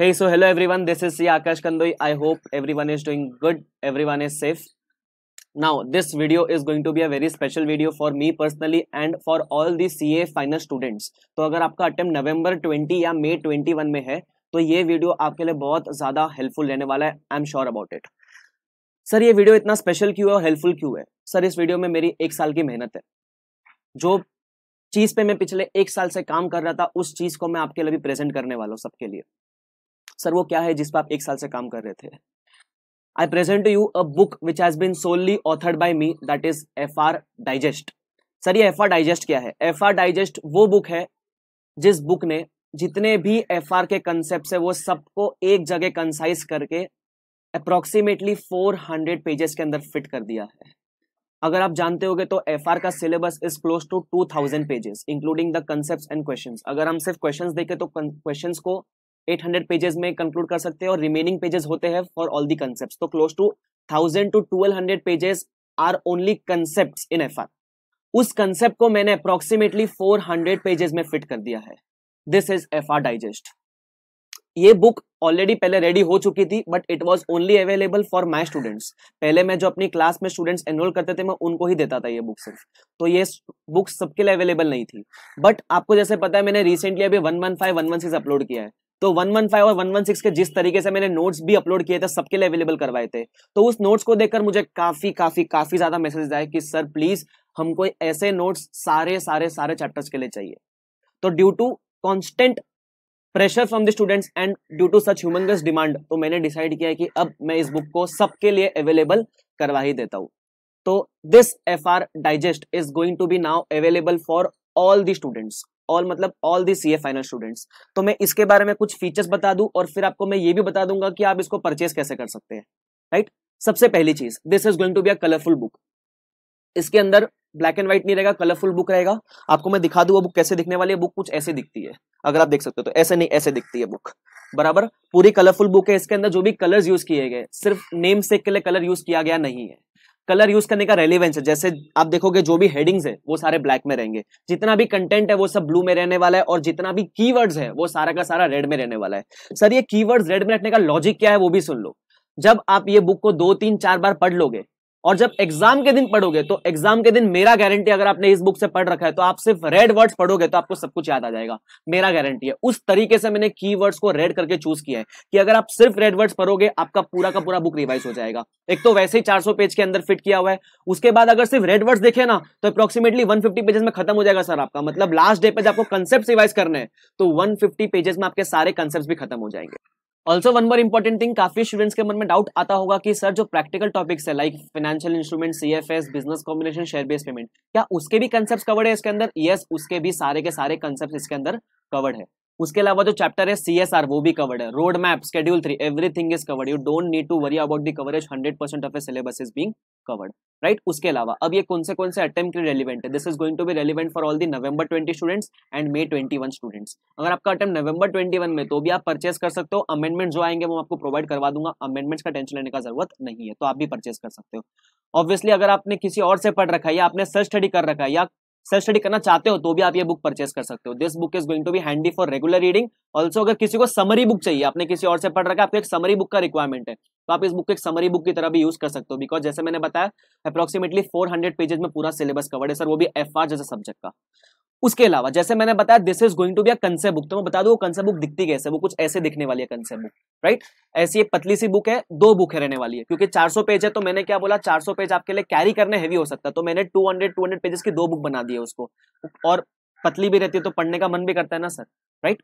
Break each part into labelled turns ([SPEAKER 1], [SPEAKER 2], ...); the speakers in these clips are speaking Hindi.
[SPEAKER 1] Hey, so hello everyone. This is C. Akash Kandoi. I hope everyone is doing good. Everyone is safe. Now, this video is going to be a very special video for me personally and for all the CA final students. तो अगर आपका अटेम्प्ट नवंबर 20 या मई 21 में है तो ये वीडियो आपके लिए बहुत ज़्यादा हेल्पफुल रहने वाला है I am sure about it sir ये वीडियो इतना स्पेशल क्यों है और हेल्पफुल क्यों है सर इस वीडियो में मेरी एक साल की मेहनत है जो चीज़ पे मैं पिछले एक साल से काम कर रहा था उस चीज़ को मैं आपके लिए भी प्रेजेंट करने वाला हूँ सबके लिए सर वो क्या है जिस पर आप एक साल से काम कर रहे थे I present you a book which has been solely authored by me that is F R digest sir ये एफ आर डाइजेस्ट क्या है एफ आर डाइजेस्ट वो बुक है जिस बुक ने जितने भी एफ आर के कंसेप्ट है वो सबको एक जगह कंसाइज करके अप्रोक्सीमेटली 400 पेजेस के अंदर फिट कर दिया है अगर आप जानते होगे तो एफ आर का syllabus is close to 2000 pages including the concept and question अगर हम सिर्फ क्वेश्चन देखें तो क्वेश्चन को 800 पेजेस में कंक्लूड कर सकते हैं और रिमेनिंग पेजेस होते हैं फॉर ऑल दी कंसेप्ट तो close to thousand two twelve hundred pages are only concept in F उस कंसेप्ट को मैंने अप्रोक्सीमेटली फोर हंड्रेड पेजेस में फिट कर दिया है this is F R digest ये बुक ऑलरेडी पहले रेडी हो चुकी थी but it was only available for my students पहले मैं जो अपनी क्लास में स्टूडेंट्स एनरोल करते थे मैं उनको ही देता था ये बुक सिर्फ तो ये बुक सबके लिए अवेलेबल नहीं थी बट आपको जैसे पता है मैंने रिसेंटली अभी one one five one one six upload किया है तो 115 और 116 के जिस तरीके से मैंने नोट्स भी अपलोड किए थे सबके लिए अवेलेबल करवाए थे तो उस नोट्स को देखकर मुझे काफी काफी काफी ज्यादा मैसेज आए कि सर प्लीज हमको ऐसे नोट्स सारे सारे सारे चैप्टर्स के लिए चाहिए तो due to constant pressure from the students and due to such humongous demand तो मैंने डिसाइड किया कि अब मैं इस बुक को सबके लिए अवेलेबल करवा ही देता हूँ तो this F R digest is going to be now available for all the students all मतलब all the C final students तो मैं इसके बारे में कुछ फीचर्स बता दूं और फिर आपको मैं ये भी बता दूंगा कि आप इसको परचेज कैसे कर सकते हैं राइट right? सबसे पहली चीज this is going to be a colourful book इसके अंदर ब्लैक एंड व्हाइट नहीं रहेगा कलरफुल बुक रहेगा आपको मैं दिखा दूं वो बुक कैसे दिखने वाली है बुक कुछ ऐसे दिखती है अगर आप देख सकते हो तो ऐसे नहीं ऐसे दिखती है बुक बराबर पूरी कलरफुल बुक है इसके अंदर जो भी कलर्स यूज किए गए सिर्फ नेम सेक के लिए कलर यूज किया गया नहीं है कलर यूज करने का रेलिवेंस है जैसे आप देखोगे जो भी हेडिंग्स है वो सारे ब्लैक में रहेंगे जितना भी कंटेंट है वो सब ब्लू में रहने वाला है और जितना भी कीवर्ड्स है वो सारा का सारा रेड में रहने वाला है सर ये कीवर्ड्स रेड में रखने का लॉजिक क्या है वो भी सुन लो जब आप ये बुक को दो तीन चार बार पढ़ लोगे और जब एग्जाम के दिन पढ़ोगे तो एग्जाम के दिन मेरा गारंटी अगर आपने इस बुक से पढ़ रखा है तो आप सिर्फ रेड वर्ड्स पढ़ोगे तो आपको सब कुछ याद आ जाएगा मेरा गारंटी है उस तरीके से मैंने की वर्ड्स को रेड करके चूज किया है कि अगर आप सिर्फ रेड वर्ड्स पढ़ोगे आपका पूरा का पूरा बुक रिवाइज हो जाएगा एक तो वैसे ही चार पेज के अंदर फिट किया हुआ है उसके बाद अगर सिर्फ रेड वर्ड्स देखे ना तो अप्रोक्सीमेटली वन पेजेस में खत्म हो जाएगा सर आपका मतलब लास्ट डे पे आपको कंसेप्ट रिवाइज करने हैं तो वन पेजेस में आपके सारे कंसेप्ट भी खत्म हो जाएंगे also one more important thing काफी स्टूडेंट्स के मन में डाउट आता होगा कि सर जो प्रैक्टिकल टॉपिक्स है like financial instrument C F S business combination share base payment क्या उसके भी कंसेप्ट कवर्ड है इसके अंदर यस yes, उसके भी सारे के सारे कंसेप्ट इसके अंदर कवर्ड है उसके अलावा जो चैप्टर है सी एस आर वो भी कवर्ड है road map schedule three everything is covered you don't need to worry about the coverage hundred percent of a syllabus is being covered right उसके अलावा अब ये कौन से कौन से अटेम्प्ट के लिए रेलिवेंट है this is going to be relevant for all the November twenty students and May twenty one students अगर आपका अटेम्प्ट नवंबर ट्वेंटी वन में तो भी आप परचेस कर सकते हो अमेंडमेंट जो आएंगे वो आपको प्रोवाइड करवा दूंगा अमेंडमेंट्स का टेंशन लेने का जरूरत नहीं है तो आप भी परचेस कर सकते हो ऑब्वियसली अगर आपने किसी और से पढ़ रखा है या आपने सर्च स्टडी कर रखा है या सेल्फ स्टडी करना चाहते हो तो भी आप ये बुक परचेस कर सकते हो this book is going to be handy for regular reading also अगर किसी को समरी बुक चाहिए आपने किसी और से पढ़ रखा है आपको एक समरी बुक का रिक्वायरमेंट है तो आप इस बुक को एक समरी बुक की तरह भी यूज कर सकते हो बिकॉज जैसे मैंने बताया अप्रॉक्सिमेटली फोर पेजेज में पूरा सिलेबस कवर है सर वो भी एफ जैसे सब्जेक्ट का उसके अलावा जैसे मैंने बताया this is going to be a book तो मैं बता दू कंसेप्ट बुक दिखती कैसे वो कुछ ऐसे दिखने वाली है कंसेप्ट बुक राइट ऐसी पतली सी बुक है दो बुक है रहने वाली है क्योंकि 400 पेज है तो मैंने क्या बोला 400 पेज आपके लिए कैरी करने हैवी हो सकता है तो मैंने 200 200 पेजेस की दो बुक बना दी है उसको और पतली भी रहती है तो पढ़ने का मन भी करता है ना सर राइट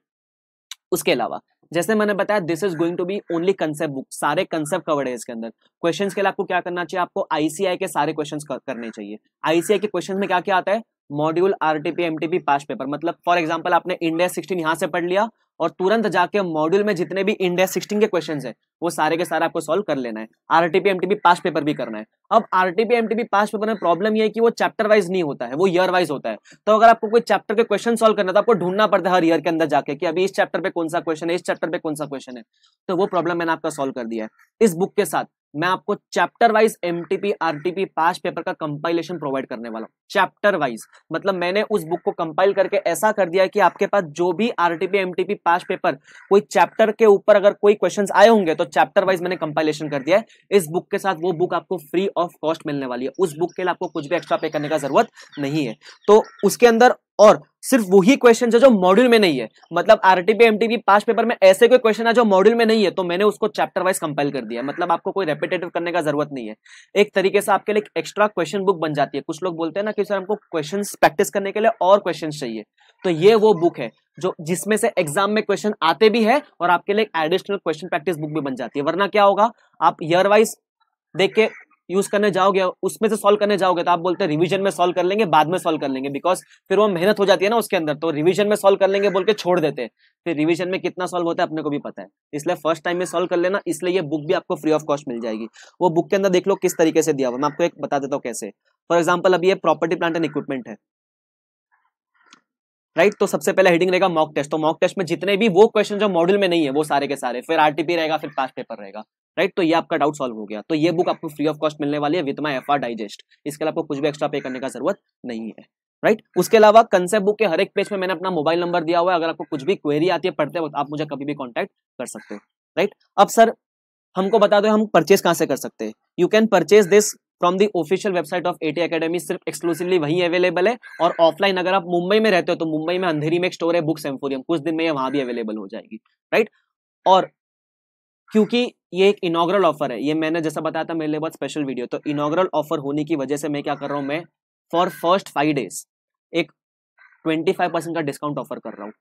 [SPEAKER 1] उसके अलावा जैसे मैंने बताया this is going to be only concept book सारे कंसेप्ट कवर्ड है इसके अंदर क्वेश्चन के लिए आपको क्या करना चाहिए आपको आईसीआई के सारे क्वेश्चन करने चाहिए आईसीआई के क्वेश्चन में क्या क्या आता है module RTP MTP past paper मतलब फॉर एग्जाम्पल आपने इंडिया सिक्सटीन यहाँ से पढ़ लिया और तुरंत जाके मॉड्यूल में जितने भी इंडिया सिक्सटीन के क्वेश्चन है वो सारे के सारे आपको सॉल्व कर लेना है आरटीपी एमटीपी पास पेपर भी करना है अब आरटीपी एमटीपी पास पेपर में प्रॉब्लम ये है कि वो चैप्टर वाइज नहीं होता है वो ईयर वाइज होता है तो अगर आपको कोई चैप्टर के क्वेश्चन सोल्व करना तो आपको ढूंढना पड़ता है हर ईयर के अंदर जाके कि अभी इस चैप्टर पे कौन सा क्वेश्चन है इस चैप्टर पे कौन सा क्वेश्चन है तो वो प्रॉब्लम मैंने आपका सोल्व कर दिया है इस बुक के साथ मैं आपको chapter wise M RTP past paper का कंपाइलेशन प्रोवाइड करने वाला हूँ चैप्टर वाइज मतलब मैंने उस बुक को कंपाइल करके ऐसा कर दिया कि आपके पास जो भी आरटीपी एमटीपी पास पेपर कोई चैप्टर के ऊपर अगर कोई क्वेश्चंस आए होंगे तो चैप्टर वाइज मैंने कंपाइलेशन कर दिया है इस बुक के साथ वो बुक आपको फ्री ऑफ कॉस्ट मिलने वाली है उस बुक के लिए आपको कुछ भी एक्स्ट्रा पे करने का जरूरत नहीं है तो उसके अंदर और सिर्फ वही क्वेश्चन है जो मॉड्यूल में नहीं है मतलब आरटीपी एमटीपी पास पेपर में ऐसे कोई क्वेश्चन है जो मॉड्यूल में नहीं है तो मैंने उसको चैप्टर वाइज कंपाइल कर दिया मतलब आपको कोई रेपिटेटिव करने का जरूरत नहीं है एक तरीके से आपके लिए एक्स्ट्रा क्वेश्चन बुक बन जाती है कुछ लोग बोलते हैं ना कि सर हमको क्वेश्चन प्रैक्टिस करने के लिए और क्वेश्चन चाहिए तो ये वो बुक है जो जिसमें से एग्जाम में क्वेश्चन आते भी है और आपके लिए एडिशनल क्वेश्चन प्रैक्टिस बुक भी बन जाती है वरना क्या होगा आप ईयर वाइज देख के यूज करने जाओगे उसमें से सॉल्व करने जाओगे तो आप बोलते हैं रिविजन में सॉल्व कर लेंगे बाद में सॉल्व कर लेंगे बिकॉज फिर वो मेहनत हो जाती है ना उसके अंदर तो रिविजन में सॉल्व कर लेंगे बोल के छोड़ देते हैं फिर रिविजन में कितना सॉल्व होता है अपने को भी पता है इसलिए फर्स्ट टाइम में सॉल्व कर लेना इसलिए ये बुक भी आपको फ्री ऑफ कॉस्ट मिल जाएगी वो बुक के अंदर देख लो किस तरीके से दिया हुआ मैं आपको एक बता देता हूँ कैसे फॉर एग्जाम्पल अभी ये प्रॉपर्टी प्लांट एंड इक्विपमेंट है राइट तो सबसे पहले हेडिंग रहेगा मॉक टेस्ट तो मॉक टेस्ट में जितने भी वो क्वेश्चन जो मॉड्यूल में नहीं है वो सारे के सारे फिर आरटीपी रहेगा फिर पास पेपर रहेगा राइट तो ये आपका डाउट सॉल्व हो गया तो ये बुक आपको फ्री ऑफ कॉस्ट मिलने वाली है विद माई एफ डाइजेस्ट इसके अलावा कुछ भी एक्स्ट्रा पे करने का जरूरत नहीं है राइट right? उसके अलावा कंसेप्ट बुक के हर एक पेज में मैंने अपना मोबाइल नंबर दिया हुआ है अगर आपको कुछ भी क्वेरी आती है पढ़ते वक्त आप मुझे कभी भी कांटेक्ट कर सकते हो राइट right? अब सर हमको बता दो हम परचेज कहाँ से कर सकते हैं you can purchase this from the official website of AT academy सिर्फ एक्सक्लूसिवली वहीं अवेलेबल है और ऑफलाइन अगर आप मुंबई में रहते हो तो मुंबई में अंधेरी में एक स्टोर है बुक्स एम्पोरियम कुछ दिन में वहां भी अवेलेबल हो जाएगी राइट और क्योंकि ये एक इनोग्रल ऑफर है ये मैंने जैसा बताया था मेरे लिए बहुत स्पेशल वीडियो तो इनोग्रल ऑफर होने की वजह से मैं क्या कर रहा हूँ मैं फॉर फर्स्ट फाइव डेज एक ट्वेंटी फाइव परसेंट का डिस्काउंट ऑफर कर रहा हूँ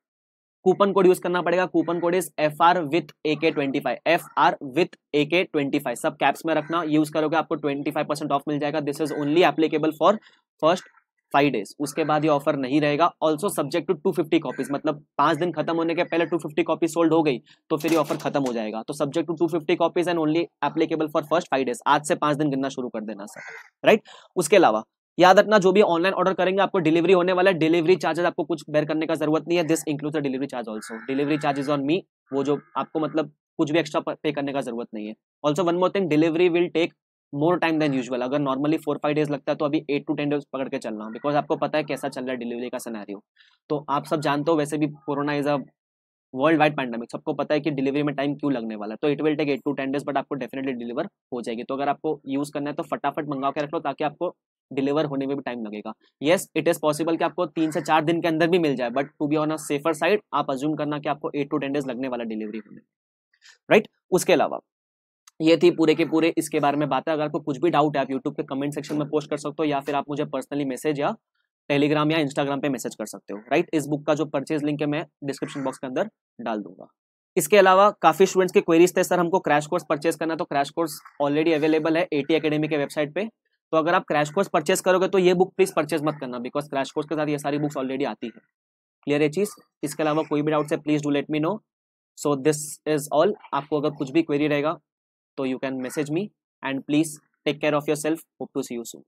[SPEAKER 1] कूपन कोड यूज करना पड़ेगा coupon code is F R with A K twenty five F R with A K twenty five सब कैप्स में रखना यूज करोगे आपको ट्वेंटी फाइव परसेंट ऑफ मिल जाएगा this is only applicable for first five days उसके बाद ये ऑफर नहीं रहेगा also subject to two fifty copies मतलब पांच दिन खत्म होने के पहले टू फिफ्टी कॉपी सोल्ड हो गई तो फिर ये ऑफर खत्म हो जाएगा तो subject to two fifty copies and only applicable for first five days आज से पांच दिन गिनना शुरू कर देना सर राइट उसके अलावा याद रखना जो भी ऑनलाइन ऑर्डर करेंगे आपको डिलीवरी होने वाला है डिलीवरी चार्जेस आपको कुछ बेयर करने का जरूरत नहीं है this include the delivery charge also delivery charges on me वो जो आपको मतलब कुछ भी एक्स्ट्रा पे करने का जरूरत नहीं है also one more thing delivery will take more time than usual अगर नॉर्मली फोर फाइव डेज लगता है तो अभी एट टू टेन डेज पकड़ के चलना बिकॉज आपको पता है कैसा चल रहा है डिलीवरी का सैनारियो तो आप सब जानते हो वैसे भी corona is a world wide pandemic सबको पता है कि डिलीवरी में टाइम क्यों लगने वाला है तो it will take eight to ten days but आपको डेफिनेटली डिलीवर हो जाएगी तो अगर आपको यूज करना है तो फटाफट मंगा के रख लो ताकि आपको डिलीवर होने में भी टाइम लगेगा येस इट इज पॉसिबल कि आपको तीन से चार दिन के अंदर भी मिल जाए but to be on a safer side आप अज्यूम करना कि आपको एट टू टेन डेज लगने वाला डिलीवरी होने राइट right? उसके अलावा ये थी पूरे के पूरे इसके बारे में बात है अगर आपको कुछ भी डाउट है आप यूट्यूब के कमेंट सेक्शन में पोस्ट कर सकते हो या फिर आप मुझे पर्सनली मैसेज या टेलीग्राम या इंस्टाग्राम पे मैसेज कर सकते हो राइट right? इस बुक का जो परचेज लिंक है मैं डिस्क्रिप्शन बॉक्स के अंदर डाल दूंगा इसके अलावा काफी स्टूडेंट्स के क्वेरीज थे सर हमको क्रैश कोर्स परचेज करना तो क्रैश कोर्स ऑलरेडी अवेलेबल है एटी अकेडमी के वेबसाइट पे तो अगर आप क्रैश कोर्स परचेस करोगे तो ये बुक प्लीज परचेस मत करना बिकॉज क्रैश कोर्स के साथ ये सारी बुक्स ऑलरेडी आती है क्लियर है चीज इसके अलावा कोई भी डाउट है please do let me know so this is all आपको अगर कुछ भी क्वेरी रहेगा तो you can message me and please take care of yourself hope to see you Sue